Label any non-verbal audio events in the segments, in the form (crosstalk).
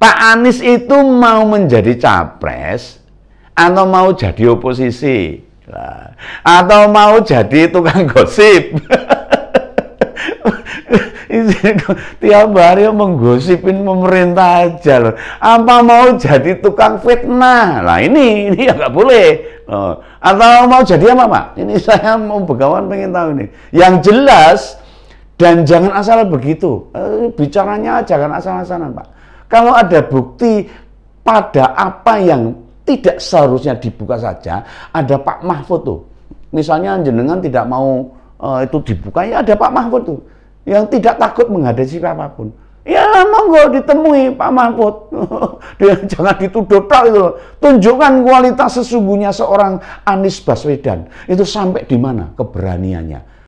Pak Anies itu mau menjadi capres atau mau jadi oposisi atau mau jadi tukang gosip (laughs) tiap hari menggosipin pemerintah aja loh. Apa mau jadi tukang fitnah? Lah ini, ini ya nggak boleh. Oh, atau mau jadi apa Pak? Ini saya mau begawan pengen tahu ini. Yang jelas dan jangan asal begitu. Eh, bicaranya jangan asal-asalan Pak. Kalau ada bukti pada apa yang tidak seharusnya dibuka saja, ada Pak Mahfud tuh. Misalnya jenengan tidak mau uh, itu dibuka, ya ada Pak Mahfud tuh. Yang tidak takut menghadapi siapapun. Ya monggo ditemui Pak Mahfud. (laughs) Dia jangan dituduh tak itu. Tunjukkan kualitas sesungguhnya seorang Anies Baswedan. Itu sampai di mana keberaniannya.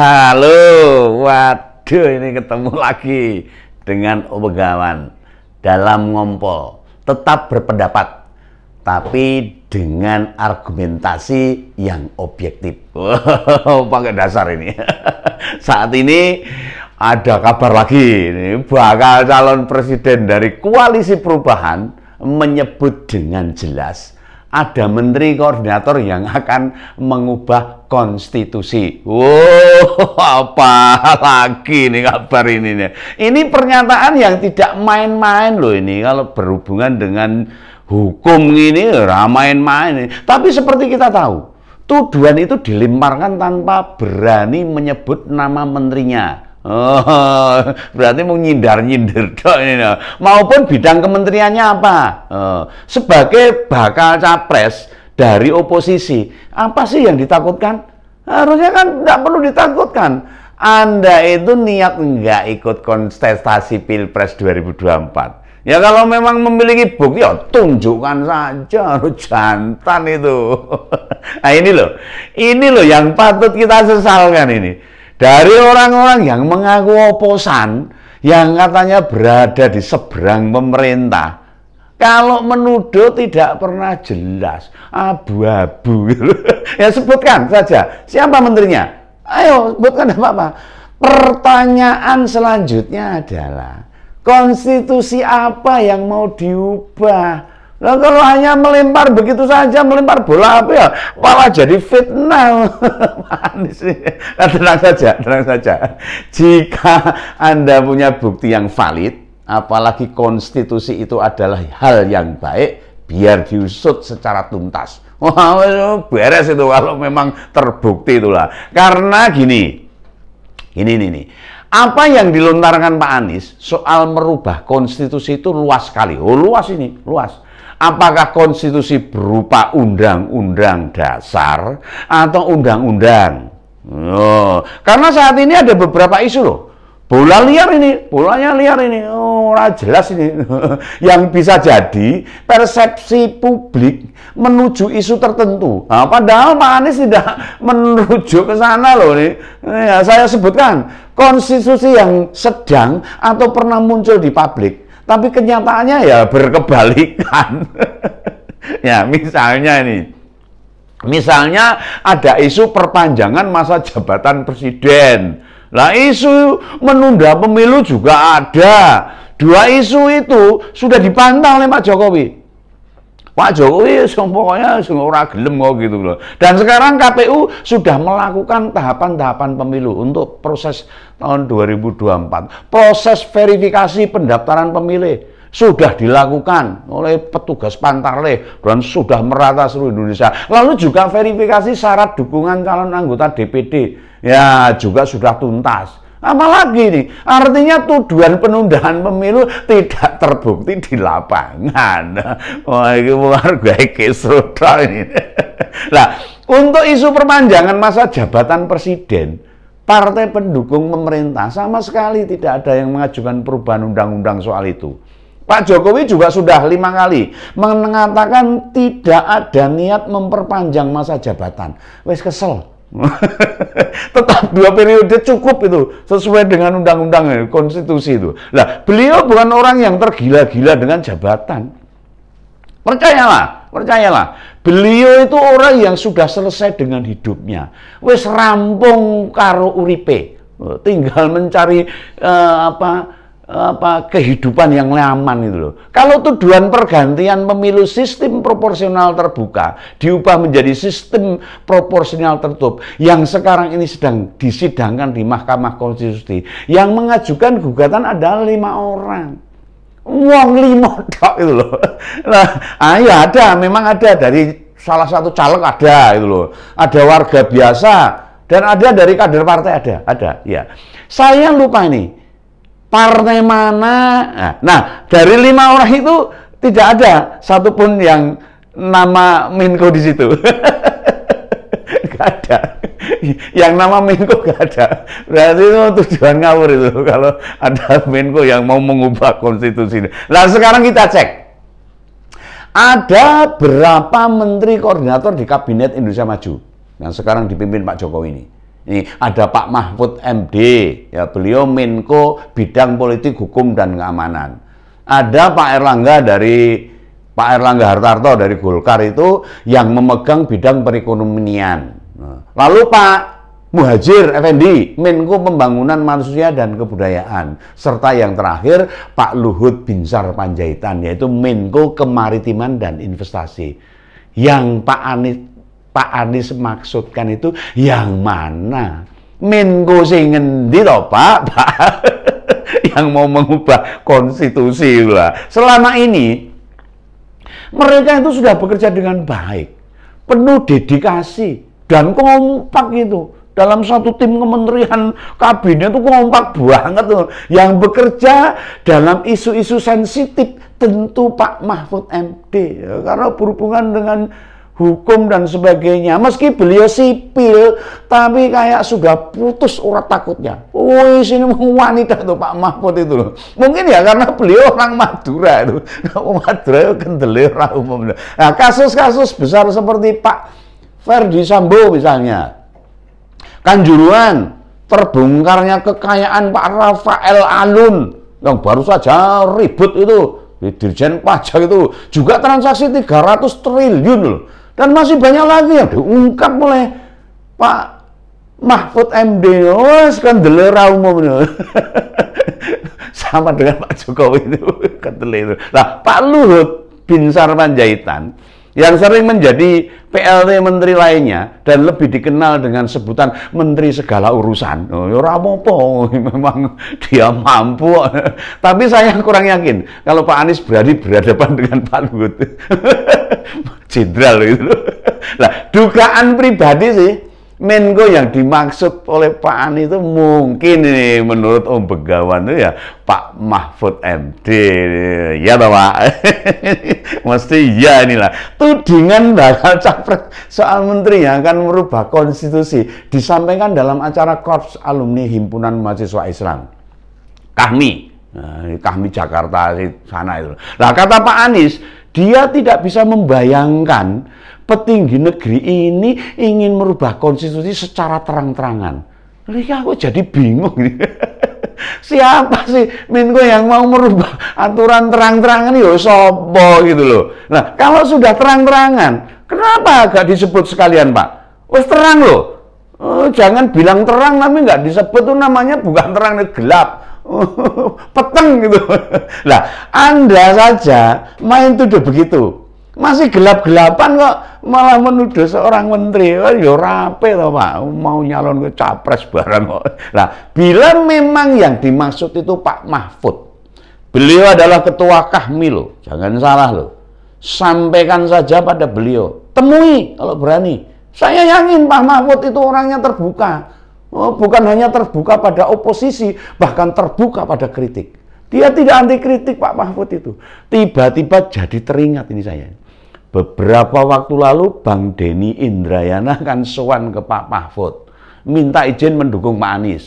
Halo, waduh ini ketemu lagi dengan Obegawan dalam ngompol. Tetap berpendapat, tapi dengan argumentasi yang objektif. (laughs) Wow, pakai dasar ini. (laughs) Saat ini ada kabar lagi, ini bakal calon presiden dari koalisi perubahan menyebut dengan jelas ada menteri koordinator yang akan mengubah konstitusi. Wow, (laughs) apa lagi nih kabar ini nih? Ini pernyataan yang tidak main-main loh ini kalau berhubungan dengan hukum ini main-main. Tapi seperti kita tahu, tuduhan itu dilemparkan tanpa berani menyebut nama menterinya. Oh, (laughs) berarti mau nyindar-nyindir ini. Nah. Maupun bidang kementeriannya apa? Oh, sebagai bakal capres dari oposisi, apa sih yang ditakutkan? Harusnya kan tidak perlu ditakutkan. Anda itu niat nggak ikut kontestasi Pilpres 2024. Ya kalau memang memiliki bukti, ya tunjukkan saja. (laughs) harus Jantan itu. (laughs) nah ini loh, ini loh yang patut kita sesalkan ini dari orang-orang yang mengaku oposan, yang katanya berada di seberang pemerintah, kalau menuduh tidak pernah jelas, abu-abu. (laughs) ya sebutkan saja, siapa menterinya? Ayo, sebutkan apa-apa. Pertanyaan selanjutnya adalah, konstitusi apa yang mau diubah? Nah, kalau hanya melempar begitu saja, melempar bola apa ya, malah jadi fitnah. (laughs) nah, tenang saja, tenang saja. Jika Anda punya bukti yang valid, apalagi konstitusi itu adalah hal yang baik, biar diusut secara tuntas. (laughs) Wah, beres itu kalau memang terbukti itulah. Karena gini, ini ini ini. Apa yang dilontarkan Pak Anies soal merubah konstitusi itu luas sekali. Oh, luas ini, luas apakah konstitusi berupa undang-undang dasar atau undang-undang. Oh, karena saat ini ada beberapa isu loh. Bola liar ini, bolanya liar ini, oh, jelas ini. (laughs) Yang bisa jadi persepsi publik menuju isu tertentu. Nah, padahal Pak Anies tidak (laughs) menuju ke sana loh nih. Eh, ya, saya sebutkan konstitusi yang sedang atau pernah muncul di publik tapi kenyataannya ya berkebalikan. (laughs) ya, misalnya ini, Misalnya ada isu perpanjangan masa jabatan presiden. Lah isu menunda pemilu juga ada. Dua isu itu sudah dipantang oleh Pak Jokowi. Pak Jokowi sing pokoknya sing ora gelem kok gitu loh. Dan sekarang KPU sudah melakukan tahapan-tahapan pemilu untuk proses tahun 2024. Proses verifikasi pendaftaran pemilih sudah dilakukan oleh petugas pantarle dan sudah merata seluruh Indonesia. Lalu juga verifikasi syarat dukungan calon anggota DPD ya juga sudah tuntas. Apalagi nih, artinya tuduhan penundaan pemilu tidak terbukti di lapangan. Wah, ini luar biasa ini. Nah, untuk isu perpanjangan masa jabatan presiden, partai pendukung pemerintah sama sekali tidak ada yang mengajukan perubahan undang-undang soal itu. Pak Jokowi juga sudah lima kali mengatakan tidak ada niat memperpanjang masa jabatan. Wes kesel, (laughs) Tetap dua periode cukup itu sesuai dengan undang-undang konstitusi itu. Lah, beliau bukan orang yang tergila-gila dengan jabatan. Percayalah, percayalah. Beliau itu orang yang sudah selesai dengan hidupnya. Wes rampung karo uripe. Tinggal mencari uh, apa apa kehidupan yang nyaman itu loh. Kalau tuduhan pergantian pemilu sistem proporsional terbuka diubah menjadi sistem proporsional tertutup yang sekarang ini sedang disidangkan di Mahkamah Konstitusi yang mengajukan gugatan adalah lima orang. Wong lima tok itu loh. Nah, (laughs) ayo ah, iya ada, memang ada dari salah satu caleg ada itu loh. Ada warga biasa dan ada dari kader partai ada, ada ya. Saya lupa ini partai mana. Nah, nah, dari lima orang itu tidak ada satupun yang nama Menko di situ. (laughs) gak ada. Yang nama Menko gak ada. Berarti itu tujuan ngawur itu kalau ada Menko yang mau mengubah konstitusi. Nah, sekarang kita cek. Ada berapa menteri koordinator di Kabinet Indonesia Maju yang sekarang dipimpin Pak Jokowi ini? Ini ada Pak Mahfud MD, ya beliau Menko bidang politik hukum dan keamanan. Ada Pak Erlangga dari Pak Erlangga Hartarto dari Golkar itu yang memegang bidang perekonomian. Nah, lalu Pak Muhajir Effendi, Menko Pembangunan Manusia dan Kebudayaan, serta yang terakhir Pak Luhut Binsar Panjaitan, yaitu Menko Kemaritiman dan Investasi. Yang Pak Anies Pak Anies maksudkan itu yang mana? Menko sing ngendi to, Pak? Pak. (laughs) yang mau mengubah konstitusi lah. Selama ini mereka itu sudah bekerja dengan baik, penuh dedikasi dan kompak gitu. Dalam satu tim kementerian kabinet itu kompak banget tuh Yang bekerja dalam isu-isu sensitif tentu Pak Mahfud MD ya, karena berhubungan dengan hukum dan sebagainya. Meski beliau sipil, tapi kayak sudah putus urat takutnya. Woi, sini wanita tuh Pak Mahfud itu loh. Mungkin ya karena beliau orang Madura itu. Madura ya kendele orang umum. Nah, kasus-kasus besar seperti Pak Ferdi Sambo misalnya. Kanjuruan, terbongkarnya kekayaan Pak Rafael Alun yang baru saja ribut itu di Dirjen Pajak itu juga transaksi 300 triliun loh kan masih banyak lagi yang diungkap oleh Pak Mahfud MD. Oh, skandelera umum. (laughs) Sama dengan Pak Jokowi itu. (laughs) Kendele Nah, Pak Luhut Binsar Panjaitan yang sering menjadi PLT menteri lainnya dan lebih dikenal dengan sebutan menteri segala urusan. Oh, ya rapopo, (laughs) memang dia mampu. (laughs) Tapi saya kurang yakin kalau Pak Anies berani berhadapan dengan Pak Luhut. (laughs) Jenderal itu. Nah, dugaan pribadi sih Menko yang dimaksud oleh Pak Ani itu mungkin ini menurut Om Begawan itu ya Pak Mahfud MD. Ya toh Pak? (laughs) Mesti ya inilah. Tudingan bakal capres soal menteri yang akan merubah konstitusi disampaikan dalam acara Korps Alumni Himpunan Mahasiswa Islam. Kahmi. Nah, Jakarta sana itu. Lah kata Pak Anies, dia tidak bisa membayangkan petinggi negeri ini ingin merubah konstitusi secara terang-terangan. Lihat aku jadi bingung. (laughs) Siapa sih Menko yang mau merubah aturan terang-terangan yo sopo gitu loh. Nah, kalau sudah terang-terangan, kenapa agak disebut sekalian, Pak? Wes terang loh. Oh, jangan bilang terang tapi nggak disebut tuh namanya bukan terang gelap. (laughs) Peteng gitu. Nah, (laughs) Anda saja main tuduh begitu masih gelap-gelapan kok malah menuduh seorang menteri. Oh, ya rapi toh Pak, mau nyalon ke capres bareng kok. Nah, bila memang yang dimaksud itu Pak Mahfud, beliau adalah ketua Kahmi loh, jangan salah loh. Sampaikan saja pada beliau, temui kalau berani. Saya yakin Pak Mahfud itu orangnya terbuka. Oh, bukan hanya terbuka pada oposisi, bahkan terbuka pada kritik. Dia tidak anti kritik Pak Mahfud itu. Tiba-tiba jadi teringat ini saya. Beberapa waktu lalu Bang Deni Indrayana (laughs) kan sowan ke Pak Mahfud minta izin mendukung Pak Anies.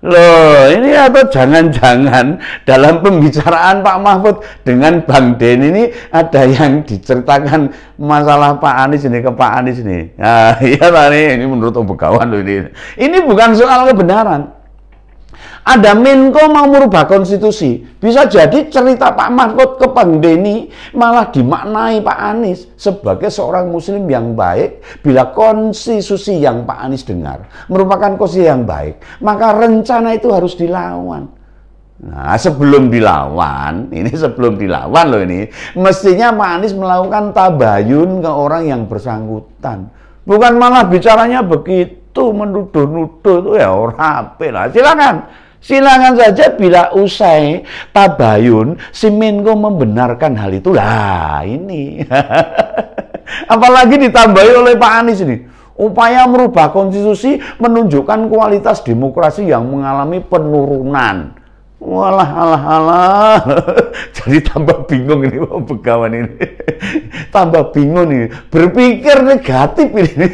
Loh, ini atau jangan-jangan dalam pembicaraan Pak Mahfud dengan Bang Deni ini ada yang diceritakan masalah Pak Anies ini ke Pak Anies ini. Nah, (laughs) iya tadi ini menurut Om Begawan loh ini. Ini bukan soal kebenaran ada Menko mau merubah konstitusi. Bisa jadi cerita Pak Mahfud ke Bang Deni malah dimaknai Pak Anies sebagai seorang muslim yang baik bila konstitusi yang Pak Anies dengar merupakan konstitusi yang baik, maka rencana itu harus dilawan. Nah, sebelum dilawan, (laughs) ini sebelum dilawan loh ini, mestinya Pak Anies melakukan tabayun ke orang yang bersangkutan. Bukan malah bicaranya begitu, menuduh-nuduh itu ya orang lah. Silakan Silakan saja bila usai tabayun, si Menko membenarkan hal itu. Lah ini. (laughs) Apalagi ditambahi oleh Pak Anies ini. Upaya merubah konstitusi menunjukkan kualitas demokrasi yang mengalami penurunan. Walah, alah, alah. (laughs) Jadi tambah bingung ini Pak Begawan ini. (laughs) tambah bingung nih. Berpikir negatif ini.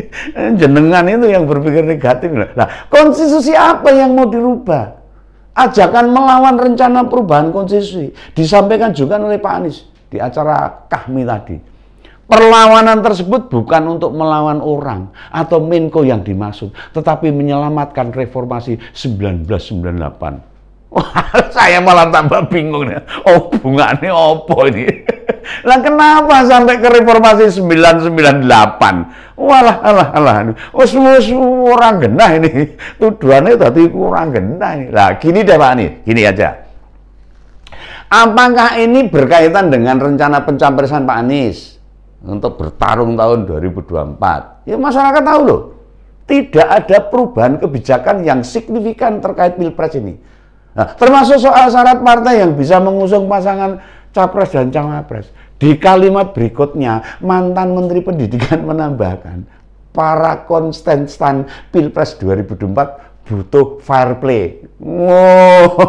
(laughs) Jenengan itu yang berpikir negatif. Nah, konstitusi apa yang mau dirubah? Ajakan melawan rencana perubahan konstitusi. Disampaikan juga oleh Pak Anies di acara Kahmi tadi. Perlawanan tersebut bukan untuk melawan orang atau Menko yang dimaksud, tetapi menyelamatkan reformasi 1998. (laughs) saya malah tambah bingung nih. Oh, bungane opo ini? (laughs) Lah kenapa sampai ke reformasi 998? Walah, alah, alah. Oh, semua orang genah ini. Tuduhannya tadi kurang genah ini. Lah, gini deh Pak nih, gini aja. Apakah ini berkaitan dengan rencana pencapresan Pak Anies untuk bertarung tahun 2024? Ya masyarakat tahu loh. Tidak ada perubahan kebijakan yang signifikan terkait Pilpres ini Nah, termasuk soal syarat partai yang bisa mengusung pasangan capres dan cawapres. Di kalimat berikutnya, mantan Menteri Pendidikan (laughs) menambahkan, para konstan Pilpres 2024 butuh fair play. oh (laughs)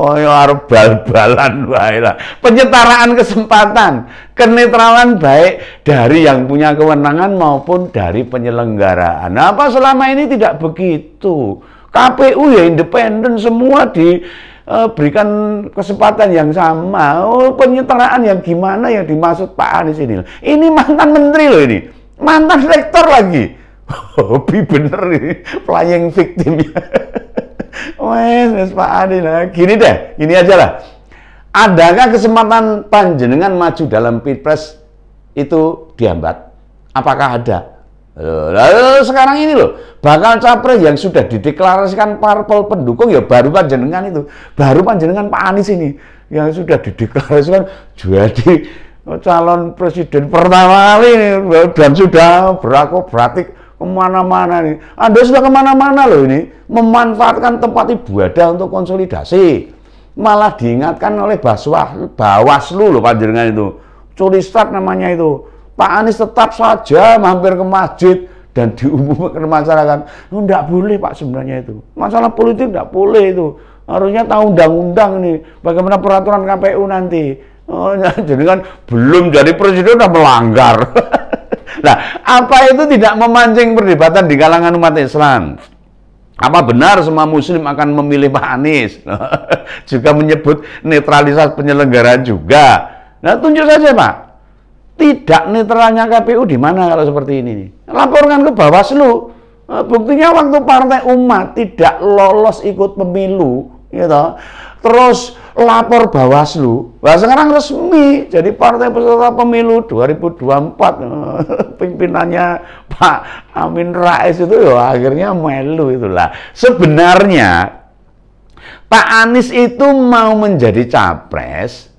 oh ya bal-balan Penyetaraan kesempatan, kenetralan baik dari yang punya kewenangan maupun dari penyelenggaraan. Nah, apa selama ini tidak begitu? KPU ya independen semua diberikan eh, uh, kesempatan yang sama. Oh, penyetaraan yang gimana yang dimaksud Pak Anies ini? Ini mantan menteri loh ini. Mantan rektor lagi. (laughs) Hobi bener nih playing victimnya. (laughs) Wes, wes Pak Anies nah, gini deh, ini aja lah. Adakah kesempatan panjenengan maju dalam pilpres itu dihambat? Apakah ada? Lalu eh, sekarang ini loh, bakal capres yang sudah dideklarasikan parpol pendukung ya baru panjenengan itu, baru panjenengan Pak Anies ini yang sudah dideklarasikan jadi calon presiden pertama kali ini dan sudah berlaku berakoberatik kemana-mana nih. Anda sudah kemana-mana loh ini, memanfaatkan tempat ibu ada untuk konsolidasi. Malah diingatkan oleh Baswah, Bawaslu loh panjenengan itu. Curi start namanya itu Pak Anies tetap saja mampir ke masjid dan diumumkan ke masyarakat. Itu tidak boleh Pak sebenarnya itu. Masalah politik tidak boleh itu. Harusnya tahu undang-undang ini. bagaimana peraturan KPU nanti. Oh, ya, (laughs) jadi kan belum jadi presiden udah melanggar. nah, (laughs) apa itu tidak memancing perdebatan di kalangan umat Islam? Apa benar semua muslim akan memilih Pak Anies? (laughs) juga menyebut netralisasi penyelenggaraan juga. Nah, tunjuk saja Pak tidak netralnya KPU di mana kalau seperti ini nih? Laporkan ke Bawaslu. Eh, buktinya waktu Partai Umat tidak lolos ikut pemilu, gitu. Terus lapor Bawaslu. Bah, sekarang resmi jadi partai peserta pemilu 2024. Eh, (laughs) pimpinannya Pak Amin Rais itu ya akhirnya melu itulah. Sebenarnya Pak Anies itu mau menjadi capres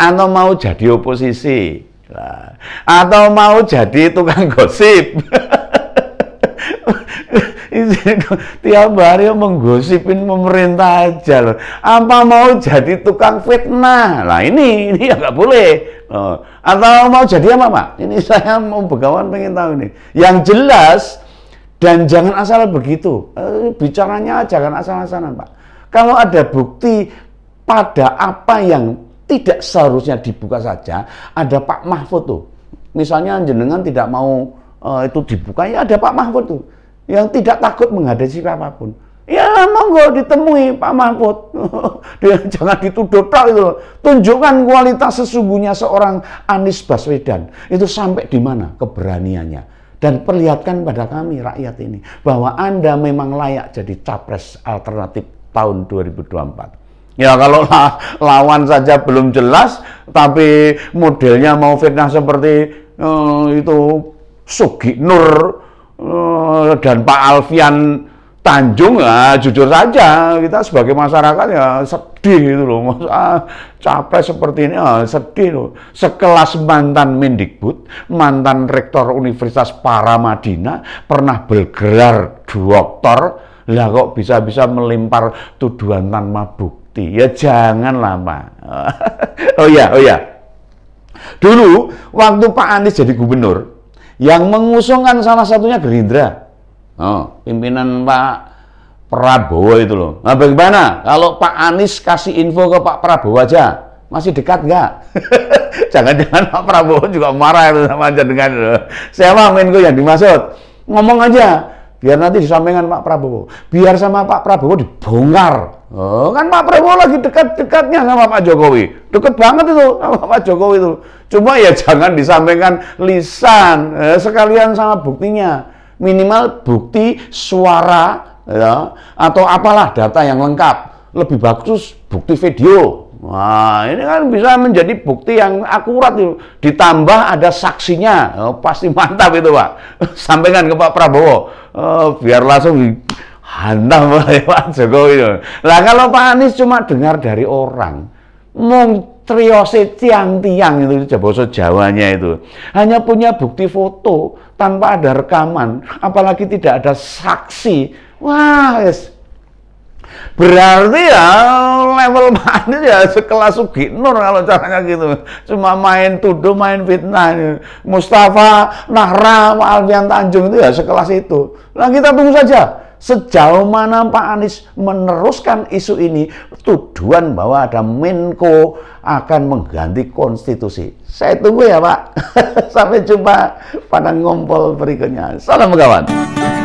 atau mau jadi oposisi Nah, atau mau jadi tukang gosip. (laughs) Tiap hari menggosipin pemerintah aja loh. Apa mau jadi tukang fitnah? Nah ini, ini ya nggak boleh. Oh. Atau mau jadi apa Pak? Ini saya mau pegawai pengen tahu ini. Yang jelas dan jangan asal begitu. Eh, bicaranya jangan asal-asalan Pak. Kalau ada bukti pada apa yang tidak seharusnya dibuka saja ada Pak Mahfud tuh misalnya jenengan tidak mau uh, itu dibuka ya ada Pak Mahfud tuh yang tidak takut menghadapi siapapun. ya monggo ditemui Pak Mahfud (laughs) dia jangan dituduh tak itu tunjukkan kualitas sesungguhnya seorang Anies Baswedan itu sampai di mana keberaniannya dan perlihatkan pada kami rakyat ini bahwa Anda memang layak jadi capres alternatif tahun 2024 Ya kalau (laughs) la, lawan saja belum jelas, tapi modelnya mau fitnah seperti uh, itu Sugi Nur uh, dan Pak Alfian Tanjung, ya, jujur saja kita sebagai masyarakat ya sedih itu loh, masa ah, capres seperti ini ah, sedih loh. Sekelas mantan Mendikbud, mantan Rektor Universitas Paramadina pernah bergerak doktor, lah kok bisa-bisa melimpar tuduhan tanpa bukti bukti. Ya janganlah (laughs) Pak. oh ya, oh ya. Dulu waktu Pak Anies jadi gubernur, yang mengusungkan salah satunya Gerindra. Oh, pimpinan Pak Prabowo itu loh. Nah bagaimana kalau Pak Anies kasih info ke Pak Prabowo aja? Masih dekat nggak? (laughs) Jangan-jangan Pak Prabowo juga marah itu sama aja dengan Siapa Menko yang dimaksud? Ngomong aja, biar nanti disampaikan Pak Prabowo, biar sama Pak Prabowo dibongkar. Oh, kan Pak Prabowo lagi dekat-dekatnya sama Pak Jokowi, deket banget itu sama Pak Jokowi itu. Cuma ya jangan disampaikan lisan, eh, sekalian sama buktinya, minimal bukti suara ya, atau apalah data yang lengkap. Lebih bagus bukti video Wah, ini kan bisa menjadi bukti yang akurat itu. Ditambah ada saksinya, oh, pasti mantap itu Pak. (laughs) Sampaikan ke Pak Prabowo, oh, biar langsung hantam (laughs) oleh Pak Jokowi. lah kalau Pak Anies cuma dengar dari orang, mung triose tiang-tiang itu bahasa Jawanya itu. Hanya punya bukti foto tanpa ada rekaman, apalagi tidak ada saksi. Wah, yes Berarti ya level mana ya sekelas Suginur kalau caranya gitu. Cuma main tuduh, main fitnah. Mustafa, Nahra, Alfian Tanjung itu ya sekelas itu. Nah kita tunggu saja. Sejauh mana Pak Anies meneruskan isu ini, tuduhan bahwa ada Menko akan mengganti konstitusi. Saya tunggu ya Pak. (laughs) Sampai jumpa pada ngompol berikutnya. Salam kawan.